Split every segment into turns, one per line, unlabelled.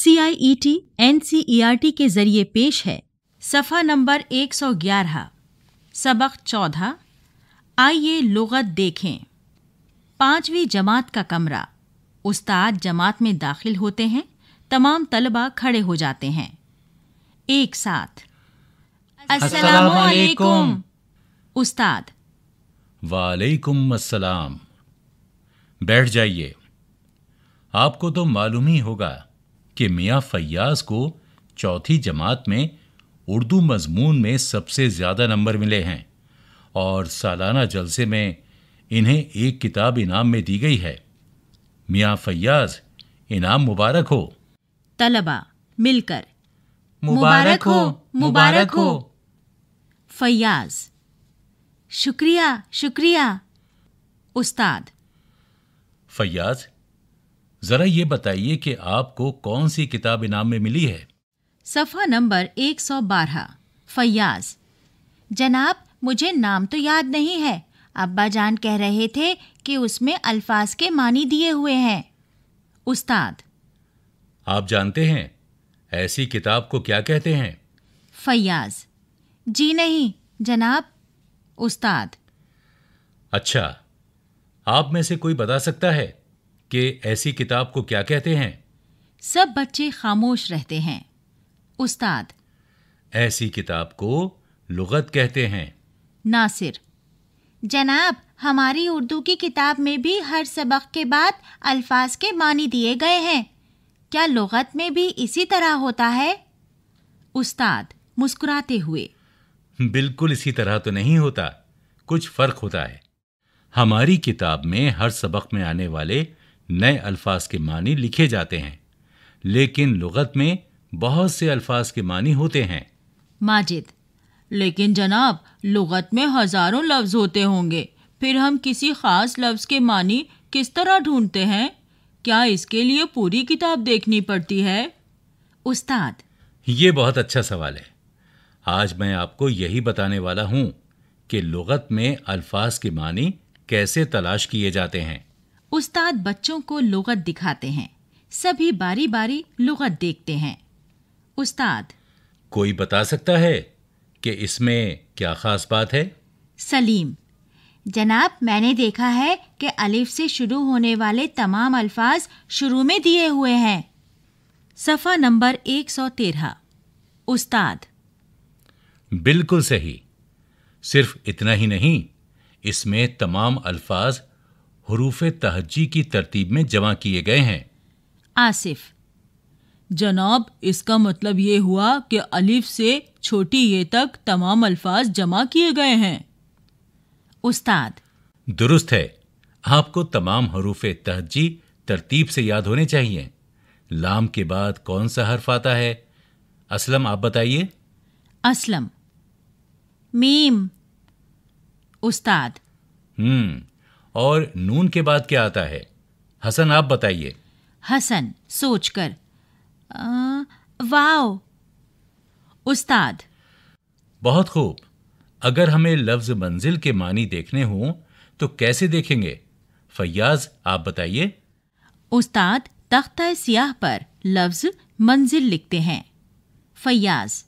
C I E T N C E R T के जरिए पेश है सफ़ा नंबर 111 सबक 14 आइए लुगत देखें पांचवी जमात का कमरा उस्ताद जमात में दाखिल होते हैं तमाम तलबा खड़े हो जाते हैं एक साथ अस्सलाम उस्ताद
वालेकुम अस्सलाम बैठ जाइए आपको तो मालूम ही होगा कि मियाँ फैयाज को चौथी जमात में उर्दू मजमून में सबसे ज़्यादा नंबर मिले हैं और सालाना जलसे में इन्हें एक किताब इनाम में दी गई है मियाँ फैयाज इनाम मुबारक हो
तलबा मिलकर मुबारक हो मुबारक हो फैयाज शुक्रिया शुक्रिया उस्ताद
फैयाज जरा ये बताइए कि आपको कौन सी किताब इनाम में मिली है
सफ़ा नंबर 112 फयाज जनाब मुझे नाम तो याद नहीं है अब्बा जान कह रहे थे कि उसमें अल्फाज के मानी दिए हुए हैं उस्ताद
आप जानते हैं ऐसी किताब को क्या कहते हैं
फयाज जी नहीं जनाब उस्ताद
अच्छा आप में से कोई बता सकता है कि ऐसी किताब को क्या कहते हैं
सब बच्चे खामोश रहते हैं उस्ताद
ऐसी किताब को लुगत कहते हैं
नासिर जनाब हमारी उर्दू की किताब में भी हर सबक के बाद अल्फाज के मानी दिए गए हैं क्या लुगत में भी इसी तरह होता है उस्ताद मुस्कुराते हुए
बिल्कुल इसी तरह तो नहीं होता कुछ फर्क होता है हमारी किताब में हर सबक में आने वाले नए अल्फाज के मानी लिखे जाते हैं लेकिन लुगत में बहुत से अल्फाज के मानी होते हैं
माजिद लेकिन जनाब लुगत में हज़ारों लफ्ज़ होते होंगे फिर हम किसी ख़ास लफ्ज़ के मानी किस तरह ढूंढते हैं क्या इसके लिए पूरी किताब देखनी पड़ती है उस्ताद
ये बहुत अच्छा सवाल है आज मैं आपको यही बताने वाला हूँ कि लुगत में अल्फाज के मानी कैसे तलाश किए जाते हैं
उस्ताद बच्चों को लुगत दिखाते हैं सभी बारी बारी लुगत देखते हैं उस्ताद
कोई बता सकता है कि इसमें क्या खास बात है
सलीम जनाब मैंने देखा है कि अलिफ से शुरू होने वाले तमाम अल्फाज शुरू में दिए हुए हैं सफ़ा नंबर 113 उस्ताद
बिल्कुल सही सिर्फ इतना ही नहीं इसमें तमाम अल्फाज हरूफ तहजी की तरतीब में जमा किए गए हैं
आसिफ जनाब इसका मतलब ये हुआ कि अलिफ से छोटी ये तक तमाम अल्फाज जमा किए गए हैं उस्ताद
दुरुस्त है आपको तमाम हरूफ तहजी तरतीब से याद होने चाहिए लाम के बाद कौन सा हर्फ आता है असलम आप बताइए
असलम मीम उस्ताद
हम्म और नून के बाद क्या आता है हसन आप बताइए
हसन सोचकर वाओ उस्ताद
बहुत खूब अगर हमें लफ्ज मंजिल के मानी देखने हों तो कैसे देखेंगे फैयाज आप बताइए
उस्ताद तख्त सियाह पर लफ्ज मंजिल लिखते हैं फैयाज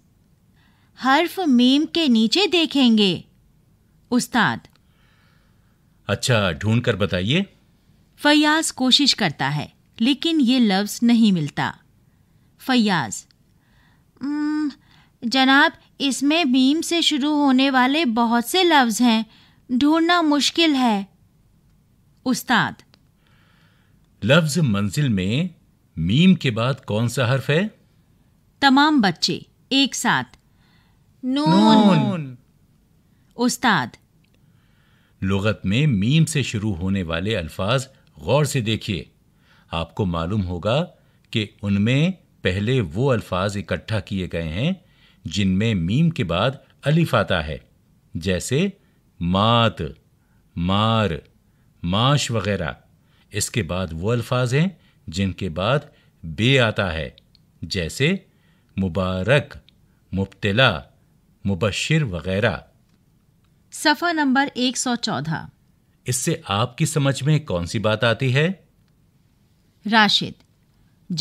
हर्फ मीम के नीचे देखेंगे उस्ताद
अच्छा ढूंढ कर बताइए
फैयाज कोशिश करता है लेकिन ये लफ्ज नहीं मिलता फैयाज जनाब इसमें भीम से शुरू होने वाले बहुत से लफ्ज हैं ढूंढना मुश्किल है उस्ताद
लफ्ज मंजिल में मीम के बाद कौन सा हर्फ है
तमाम बच्चे एक साथ नून, नून। उस्ताद
लगत में मीम से शुरू होने वाले अल्फाज गौर से देखिए आपको मालूम होगा कि उनमें पहले वो अल्फाज इकट्ठा किए गए हैं जिनमें मीम के बाद अलिफ आता है जैसे मात मार माश वगैरह इसके बाद वो अल्फाज हैं जिनके बाद बे आता है जैसे मुबारक मुबतला मुबशर वगैरह
सफा नंबर 114
इससे आपकी समझ में कौन सी बात आती है
राशिद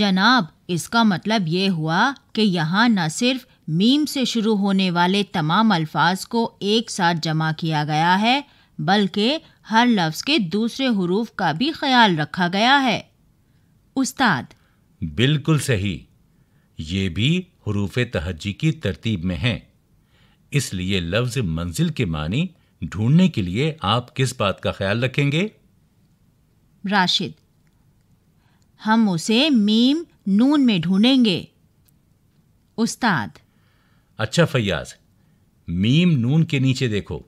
जनाब इसका मतलब ये हुआ कि यहाँ न सिर्फ मीम से शुरू होने वाले तमाम अल्फाज को एक साथ जमा किया गया है बल्कि हर लफ्ज के दूसरे हरूफ का भी ख्याल रखा गया है उस्ताद
बिल्कुल सही ये भी हरूफ तहजी की तरतीब में है इसलिए लफ्ज मंजिल के मानी ढूंढने के लिए आप किस बात का ख्याल रखेंगे
राशिद हम उसे मीम नून में ढूंढेंगे उस्ताद
अच्छा फैयाज मीम नून के नीचे देखो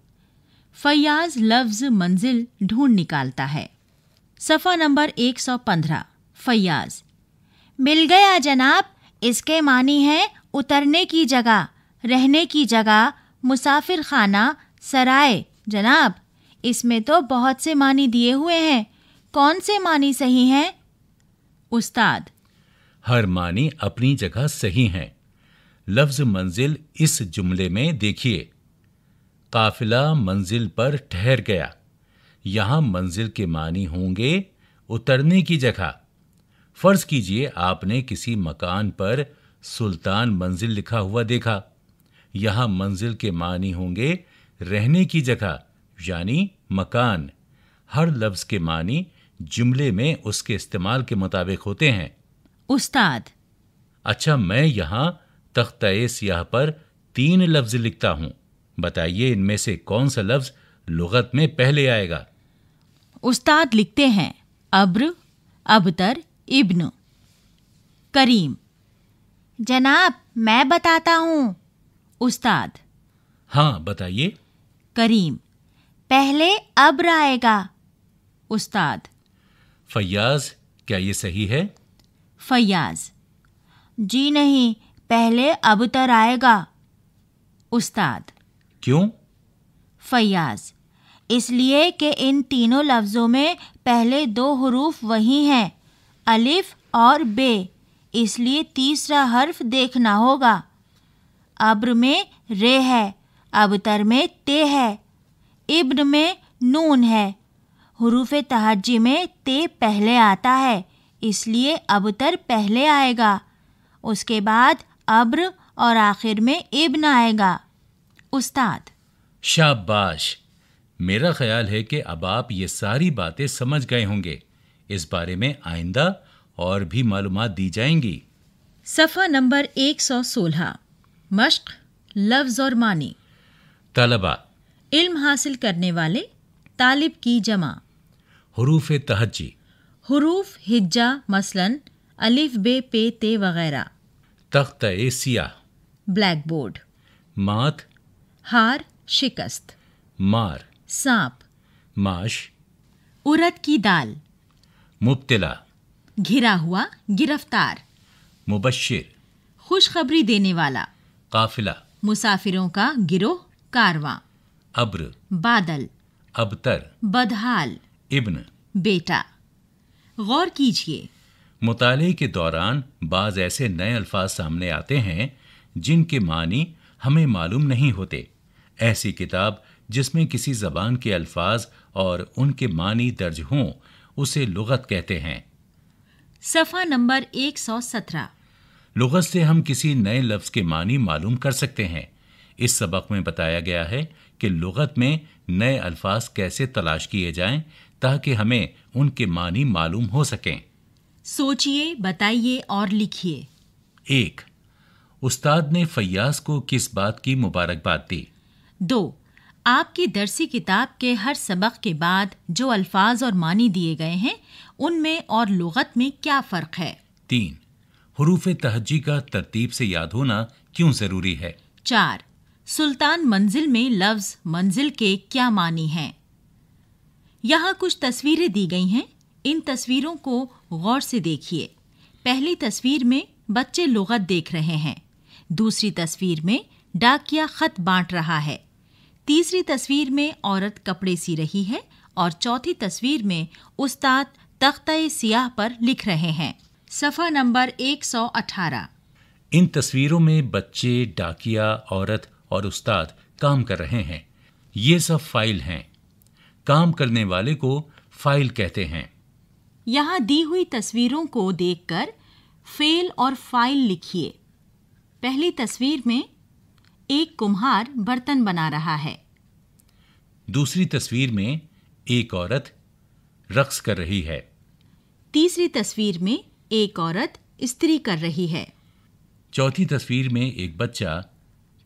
फैयाज लफ्ज मंजिल ढूंढ निकालता है सफा नंबर 115 फैयाज मिल गया जनाब इसके मानी है उतरने की जगह रहने की जगह मुसाफिर खाना सराय जनाब इसमें तो बहुत से मानी दिए हुए हैं कौन से मानी सही हैं उस्ताद
हर मानी अपनी जगह सही हैं लफ्ज मंजिल इस जुमले में देखिए काफिला मंजिल पर ठहर गया यहाँ मंजिल के मानी होंगे उतरने की जगह फर्ज कीजिए आपने किसी मकान पर सुल्तान मंजिल लिखा हुआ देखा यहाँ मंजिल के मानी होंगे रहने की जगह यानी मकान हर लफ्ज के मानी जुमले में उसके इस्तेमाल के मुताबिक होते हैं उस्ताद अच्छा मैं यहाँ तख्त सियाह पर तीन लफ्ज लिखता हूँ बताइए इनमें से कौन सा लफ्ज लुगत में पहले आएगा
उस्ताद लिखते हैं अब्र अबतर इब्न करीम जनाब मैं बताता हूँ उस्ताद
हाँ बताइए
करीम पहले अब्र आएगा उस्ताद
फयाज क्या ये सही है
फयाज जी नहीं पहले अबतर आएगा उस्ताद क्यों फयाज इसलिए कि इन तीनों लफ्ज़ों में पहले दो हरूफ वही हैं अलिफ और बे इसलिए तीसरा हर्फ देखना होगा अब्र में रे है अबतर में ते है इब्न में नून है हरूफ तहजी में ते पहले आता है इसलिए अबतर पहले आएगा उसके बाद अब्र और आखिर में इब्न आएगा उस्ताद
शाबाश मेरा ख्याल है कि अब आप ये सारी बातें समझ गए होंगे इस बारे में आइंदा और भी मालूम दी जाएंगी
सफ़ा नंबर 116 मश्क लफ्ज़ और मानी तलबा इल्म हासिल करने वाले तालिब की जमा
हरूफ तहजी
हरूफ हिज्जा मसलन अलिफ बे पे ते वगैरह
तख्त एसिया ब्लैक बोर्ड मात
हार शिकस्त मार सांप माश उरद की दाल मुबतला घिरा हुआ गिरफ्तार मुबशिर खुशखबरी देने वाला काफिला मुसाफिरों का गिरोह कारवां अब्र बादल अबतर बदहाल इब्न बेटा गौर कीजिए
मुताले के दौरान बाज ऐसे नए अल्फाज सामने आते हैं जिनके मानी हमें मालूम नहीं होते ऐसी किताब जिसमें किसी जबान के अल्फाज और उनके मानी दर्ज हों उसे लुगत कहते हैं
सफ़ा नंबर 117
लुगत से हम किसी नए लफ्ज़ के मानी मालूम कर सकते हैं इस सबक में बताया गया है कि लगत में नए अल्फाज कैसे तलाश किए जाएं ताकि हमें उनके मानी मालूम हो सकें
सोचिए बताइए और लिखिए
एक उस्ताद ने फयाज को किस बात की मुबारकबाद दी
दो आपकी दरसी किताब के हर सबक के बाद जो अल्फाज और मानी दिए गए हैं उनमें और लगत में क्या फ़र्क है
तीन हरूफ तहजी का तरतीब से याद होना क्यों ज़रूरी है
चार सुल्तान मंजिल में लफ्ज़ मंजिल के क्या मानी हैं यहाँ कुछ तस्वीरें दी गई हैं इन तस्वीरों को गौर से देखिए पहली तस्वीर में बच्चे लुगत देख रहे हैं दूसरी तस्वीर में डाकिया खत बांट रहा है तीसरी तस्वीर में औरत कपड़े सी रही है और चौथी तस्वीर में उस्ताद तख्त सियाह पर लिख रहे हैं सफ़ा नंबर 118।
इन तस्वीरों में बच्चे डाकिया औरत और उस्ताद काम कर रहे हैं ये सब फाइल हैं काम करने वाले को फाइल कहते हैं
यहाँ दी हुई तस्वीरों को देखकर फेल और फाइल लिखिए पहली तस्वीर में एक कुम्हार बर्तन बना रहा है
दूसरी तस्वीर में एक औरत रक्स कर रही है
तीसरी तस्वीर में एक औरत स्त्री कर रही है
चौथी तस्वीर में एक बच्चा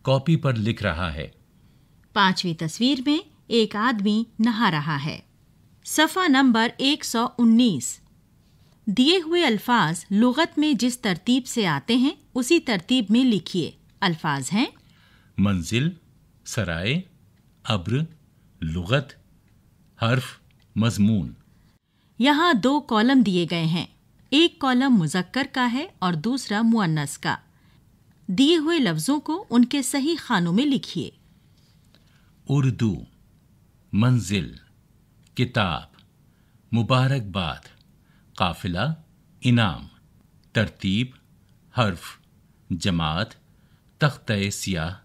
कॉपी पर लिख रहा है
पांचवी तस्वीर में एक आदमी नहा रहा है सफ़ा नंबर 119 दिए हुए अल्फाज लुगत में जिस तरतीब से आते हैं उसी तरतीब में लिखिए अल्फाज हैं
मंजिल सराय अब्र लुगत हर्फ मजमून
यहाँ दो कॉलम दिए गए हैं एक कॉलम मुजक्कर का है और दूसरा मुअन्नस का दिए हुए लफ्ज़ों को उनके सही खानों में लिखिए
उर्दू मंजिल किताब मुबारकबाद काफिला इनाम तरतीब हर्फ जमात तख्त सियाह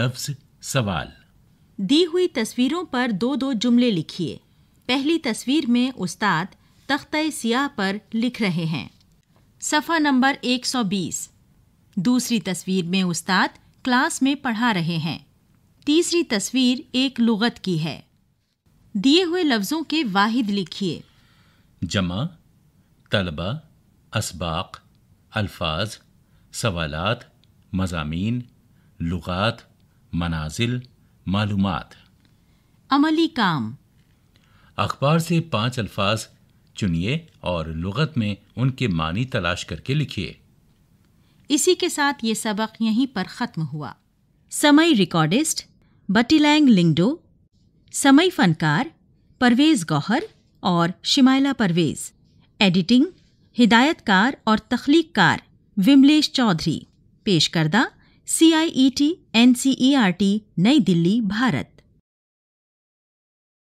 लफ्ज़ सवाल
दी हुई तस्वीरों पर दो दो जुमले लिखिए पहली तस्वीर में उस्ताद तख्त सियाह पर लिख रहे हैं सफ़ा नंबर 120 दूसरी तस्वीर में उस्ताद क्लास में पढ़ा रहे हैं तीसरी तस्वीर एक लुगत की है दिए हुए लफ्ज़ों के वाहिद लिखिए
जमा तलबा असबाक अल्फाज सवाल मजामीन लुगात मनाजिल मालूम
अमली काम
अखबार से पांच अल्फाज चुनिए और लुगत में उनके मानी तलाश करके लिखिए
इसी के साथ ये सबक यहीं पर ख़त्म हुआ समय रिकॉर्डिस्ट बटीलैंग लिंगडो समय फनकार परवेज़ गौहर और शिमाइला परवेज़ एडिटिंग हिदायतकार और तख्लीककार विमलेश चौधरी पेश करदा C I E e T N C E e R T New Delhi Bharat